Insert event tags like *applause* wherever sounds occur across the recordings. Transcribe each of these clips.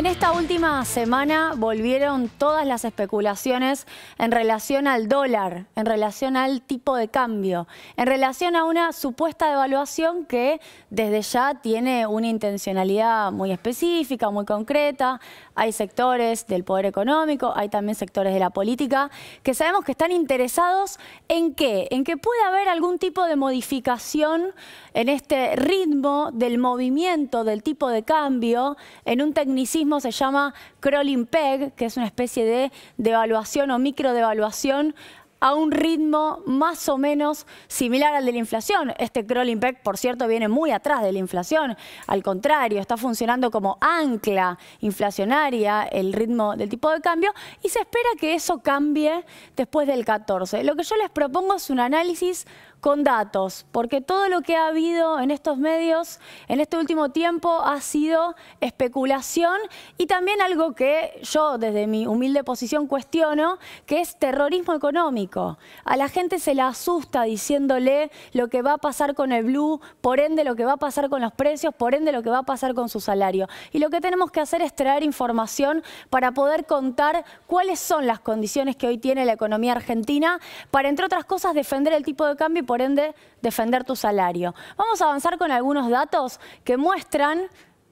En esta última semana volvieron todas las especulaciones en relación al dólar, en relación al tipo de cambio, en relación a una supuesta devaluación que desde ya tiene una intencionalidad muy específica, muy concreta. Hay sectores del poder económico, hay también sectores de la política que sabemos que están interesados en qué, en que pueda haber algún tipo de modificación en este ritmo del movimiento del tipo de cambio, en un tecnicismo se llama crawling peg, que es una especie de devaluación o microdevaluación a un ritmo más o menos similar al de la inflación. Este crawling peg, por cierto, viene muy atrás de la inflación. Al contrario, está funcionando como ancla inflacionaria el ritmo del tipo de cambio y se espera que eso cambie después del 14. Lo que yo les propongo es un análisis con datos, porque todo lo que ha habido en estos medios en este último tiempo ha sido especulación y también algo que yo desde mi humilde posición cuestiono, que es terrorismo económico. A la gente se la asusta diciéndole lo que va a pasar con el blue, por ende lo que va a pasar con los precios, por ende lo que va a pasar con su salario. Y lo que tenemos que hacer es traer información para poder contar cuáles son las condiciones que hoy tiene la economía argentina para, entre otras cosas, defender el tipo de cambio por ende defender tu salario. Vamos a avanzar con algunos datos que muestran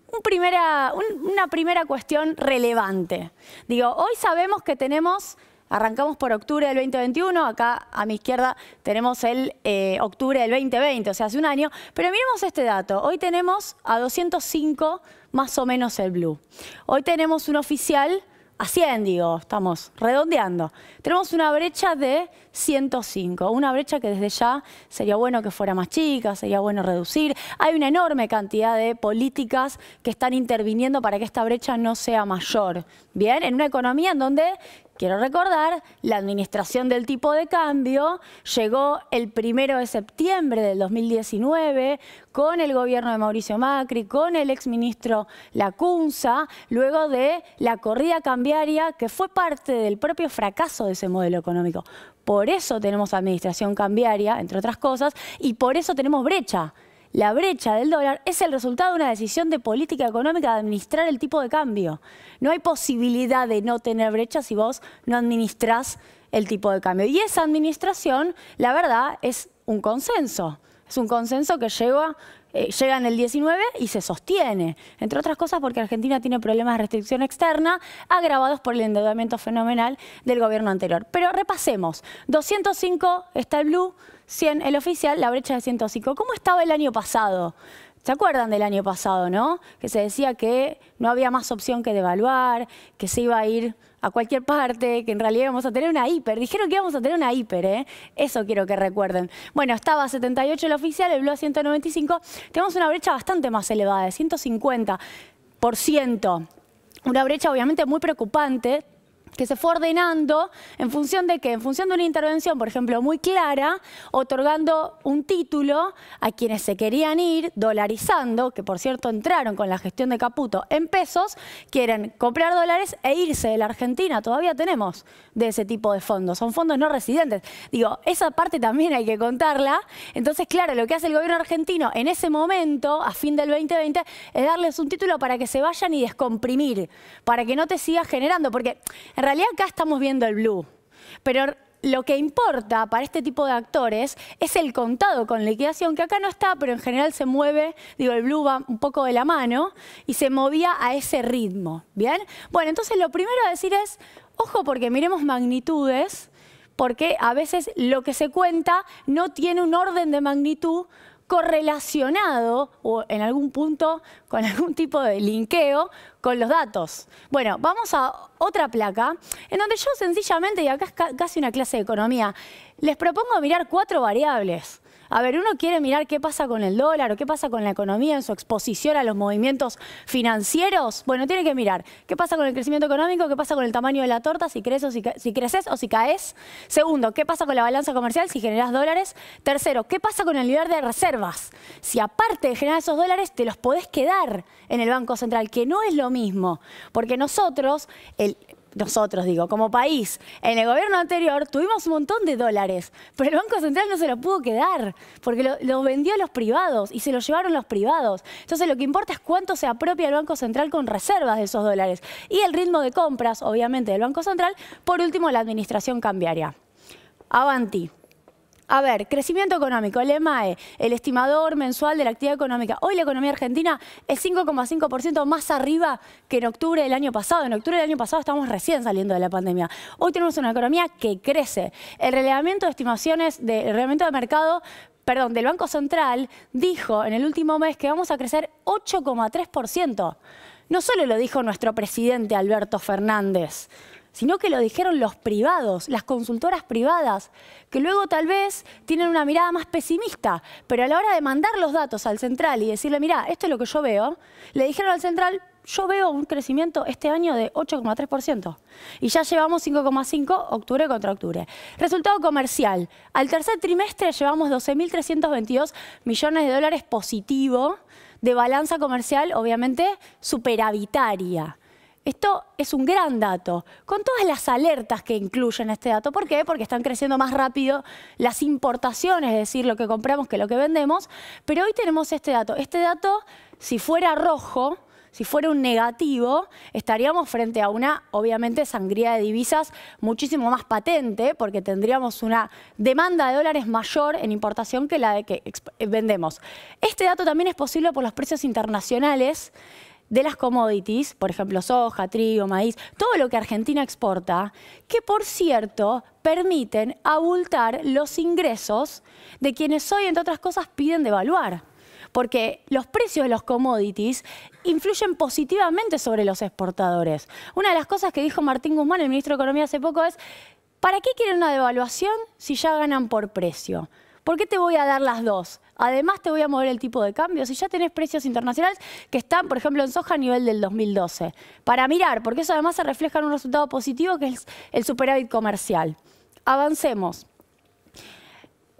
una primera cuestión relevante. Digo, hoy sabemos que tenemos, arrancamos por octubre del 2021, acá a mi izquierda tenemos el eh, octubre del 2020, o sea, hace un año, pero miremos este dato, hoy tenemos a 205 más o menos el blue. Hoy tenemos un oficial a 100, digo, estamos redondeando. Tenemos una brecha de 105. Una brecha que desde ya sería bueno que fuera más chica, sería bueno reducir. Hay una enorme cantidad de políticas que están interviniendo para que esta brecha no sea mayor. Bien, en una economía en donde Quiero recordar, la administración del tipo de cambio llegó el primero de septiembre del 2019 con el gobierno de Mauricio Macri, con el exministro Lacunza, luego de la corrida cambiaria que fue parte del propio fracaso de ese modelo económico. Por eso tenemos administración cambiaria, entre otras cosas, y por eso tenemos brecha. La brecha del dólar es el resultado de una decisión de política económica de administrar el tipo de cambio. No hay posibilidad de no tener brecha si vos no administrás el tipo de cambio. Y esa administración, la verdad, es un consenso. Es un consenso que lleva eh, llega en el 19 y se sostiene, entre otras cosas porque Argentina tiene problemas de restricción externa agravados por el endeudamiento fenomenal del gobierno anterior. Pero repasemos, 205 está el blue, 100 el oficial, la brecha de 105. ¿Cómo estaba el año pasado? ¿Se acuerdan del año pasado, no? Que se decía que no había más opción que devaluar, que se iba a ir a cualquier parte, que en realidad íbamos a tener una hiper. Dijeron que íbamos a tener una hiper, ¿eh? Eso quiero que recuerden. Bueno, estaba 78 el oficial, el blue a 195. Tenemos una brecha bastante más elevada, de 150%. Una brecha obviamente muy preocupante, que se fue ordenando en función de que, en función de una intervención, por ejemplo, muy clara, otorgando un título a quienes se querían ir, dolarizando, que por cierto entraron con la gestión de Caputo en pesos, quieren comprar dólares e irse de la Argentina. Todavía tenemos de ese tipo de fondos, son fondos no residentes. Digo, esa parte también hay que contarla. Entonces, claro, lo que hace el gobierno argentino en ese momento, a fin del 2020, es darles un título para que se vayan y descomprimir, para que no te sigas generando, porque en realidad acá estamos viendo el blue, pero lo que importa para este tipo de actores es el contado con liquidación, que acá no está, pero en general se mueve, digo, el blue va un poco de la mano y se movía a ese ritmo, ¿bien? Bueno, entonces lo primero a decir es, ojo porque miremos magnitudes, porque a veces lo que se cuenta no tiene un orden de magnitud correlacionado o en algún punto con algún tipo de linkeo con los datos. Bueno, vamos a otra placa en donde yo sencillamente, y acá es casi una clase de economía, les propongo mirar cuatro variables. A ver, uno quiere mirar qué pasa con el dólar o qué pasa con la economía en su exposición a los movimientos financieros. Bueno, tiene que mirar qué pasa con el crecimiento económico, qué pasa con el tamaño de la torta, si, creces o si, caes. Segundo, qué pasa con la balanza comercial si generas dólares. Tercero, qué pasa con el nivel de reservas. Si aparte de generar esos dólares, te los podés quedar en el Banco Central, que no es lo mismo. Porque nosotros, el, nosotros digo, como país, en el gobierno anterior tuvimos un montón de dólares, pero el Banco Central no se lo pudo quedar, porque lo vendió a los privados y se lo llevaron los privados. Entonces lo que importa es cuánto se apropia el Banco Central con reservas de esos dólares y el ritmo de compras, obviamente, del Banco Central, por último la administración cambiaria. Avanti. A ver, crecimiento económico, el EMAE, e, el estimador mensual de la actividad económica. Hoy la economía argentina es 5,5% más arriba que en octubre del año pasado. En octubre del año pasado estamos recién saliendo de la pandemia. Hoy tenemos una economía que crece. El relevamiento de estimaciones, el relevamiento de mercado perdón, del Banco Central dijo en el último mes que vamos a crecer 8,3%. No solo lo dijo nuestro presidente Alberto Fernández, sino que lo dijeron los privados, las consultoras privadas, que luego tal vez tienen una mirada más pesimista, pero a la hora de mandar los datos al central y decirle, mira, esto es lo que yo veo, le dijeron al central, yo veo un crecimiento este año de 8,3%. Y ya llevamos 5,5 octubre contra octubre. Resultado comercial. Al tercer trimestre llevamos 12.322 millones de dólares positivo de balanza comercial, obviamente, superavitaria. Esto es un gran dato, con todas las alertas que incluyen este dato. ¿Por qué? Porque están creciendo más rápido las importaciones, es decir, lo que compramos que lo que vendemos. Pero hoy tenemos este dato. Este dato, si fuera rojo, si fuera un negativo, estaríamos frente a una, obviamente, sangría de divisas muchísimo más patente, porque tendríamos una demanda de dólares mayor en importación que la de que eh, vendemos. Este dato también es posible por los precios internacionales de las commodities, por ejemplo, soja, trigo, maíz, todo lo que Argentina exporta, que por cierto permiten abultar los ingresos de quienes hoy, entre otras cosas, piden devaluar. Porque los precios de los commodities influyen positivamente sobre los exportadores. Una de las cosas que dijo Martín Guzmán, el ministro de Economía, hace poco es, ¿para qué quieren una devaluación si ya ganan por precio? ¿por qué te voy a dar las dos? Además te voy a mover el tipo de cambio. Si ya tenés precios internacionales que están, por ejemplo, en soja a nivel del 2012, para mirar, porque eso además se refleja en un resultado positivo que es el superávit comercial. Avancemos.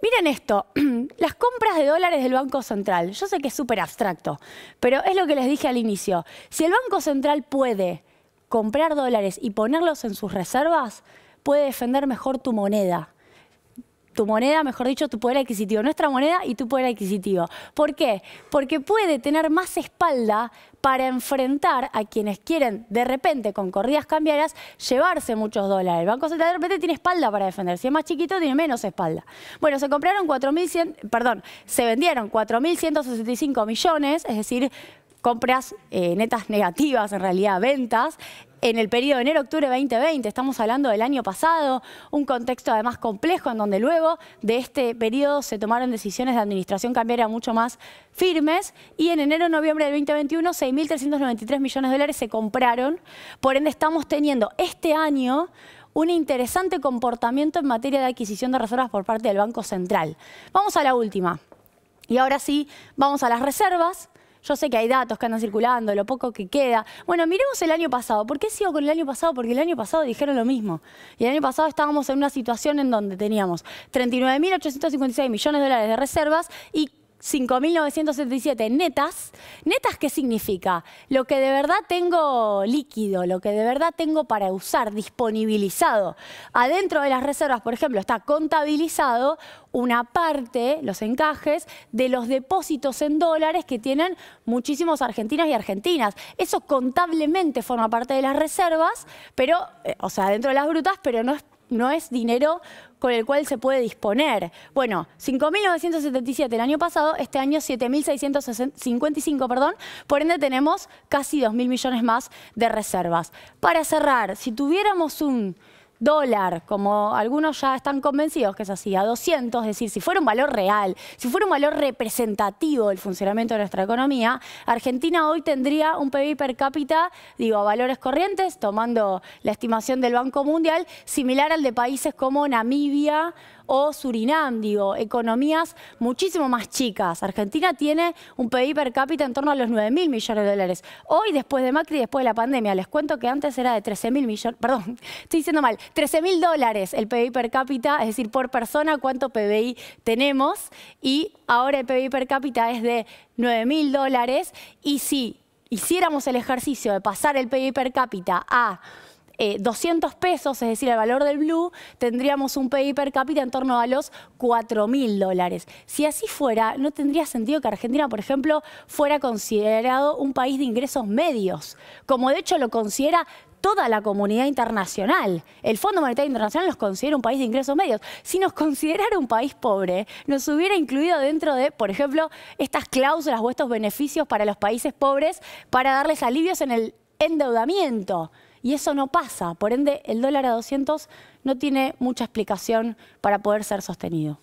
Miren esto, *clears throat* las compras de dólares del Banco Central. Yo sé que es súper abstracto, pero es lo que les dije al inicio. Si el Banco Central puede comprar dólares y ponerlos en sus reservas, puede defender mejor tu moneda tu moneda, mejor dicho, tu poder adquisitivo, nuestra moneda y tu poder adquisitivo. ¿Por qué? Porque puede tener más espalda para enfrentar a quienes quieren de repente con corridas cambiarias llevarse muchos dólares. El Banco Central de repente tiene espalda para defender. Si es más chiquito, tiene menos espalda. Bueno, se compraron 4.100, perdón, se vendieron 4.165 millones, es decir, compras eh, netas negativas, en realidad ventas, en el periodo de enero-octubre 2020, estamos hablando del año pasado, un contexto además complejo en donde luego de este periodo se tomaron decisiones de administración cambiaria mucho más firmes y en enero-noviembre del 2021 6.393 millones de dólares se compraron, por ende estamos teniendo este año un interesante comportamiento en materia de adquisición de reservas por parte del Banco Central. Vamos a la última. Y ahora sí, vamos a las reservas. Yo sé que hay datos que andan circulando, lo poco que queda. Bueno, miremos el año pasado. ¿Por qué sigo con el año pasado? Porque el año pasado dijeron lo mismo. Y el año pasado estábamos en una situación en donde teníamos 39.856 millones de dólares de reservas y 5.977 netas. ¿Netas qué significa? Lo que de verdad tengo líquido, lo que de verdad tengo para usar, disponibilizado. Adentro de las reservas, por ejemplo, está contabilizado una parte, los encajes, de los depósitos en dólares que tienen muchísimos argentinos y argentinas. Eso contablemente forma parte de las reservas, pero, eh, o sea, dentro de las brutas, pero no es no es dinero con el cual se puede disponer. Bueno, 5.977 el año pasado, este año 7.655, perdón, por ende tenemos casi 2.000 millones más de reservas. Para cerrar, si tuviéramos un dólar, como algunos ya están convencidos que es así, a 200, es decir, si fuera un valor real, si fuera un valor representativo del funcionamiento de nuestra economía, Argentina hoy tendría un PIB per cápita, digo, a valores corrientes, tomando la estimación del Banco Mundial, similar al de países como Namibia o Surinam, digo, economías muchísimo más chicas. Argentina tiene un PIB per cápita en torno a los 9 mil millones de dólares. Hoy, después de Macri, después de la pandemia, les cuento que antes era de 13 mil millones, perdón, *laughs* estoy diciendo mal, 13 mil dólares el PIB per cápita, es decir, por persona cuánto PBI tenemos y ahora el PBI per cápita es de 9 mil dólares y si hiciéramos el ejercicio de pasar el PIB per cápita a 200 eh, pesos, es decir, el valor del blue, tendríamos un PIB per cápita en torno a los 4.000 mil dólares. Si así fuera, no tendría sentido que Argentina, por ejemplo, fuera considerado un país de ingresos medios, como de hecho lo considera toda la comunidad internacional. El Fondo Monetario Internacional nos considera un país de ingresos medios. Si nos considerara un país pobre, nos hubiera incluido dentro de, por ejemplo, estas cláusulas o estos beneficios para los países pobres para darles alivios en el endeudamiento y eso no pasa. Por ende, el dólar a 200 no tiene mucha explicación para poder ser sostenido.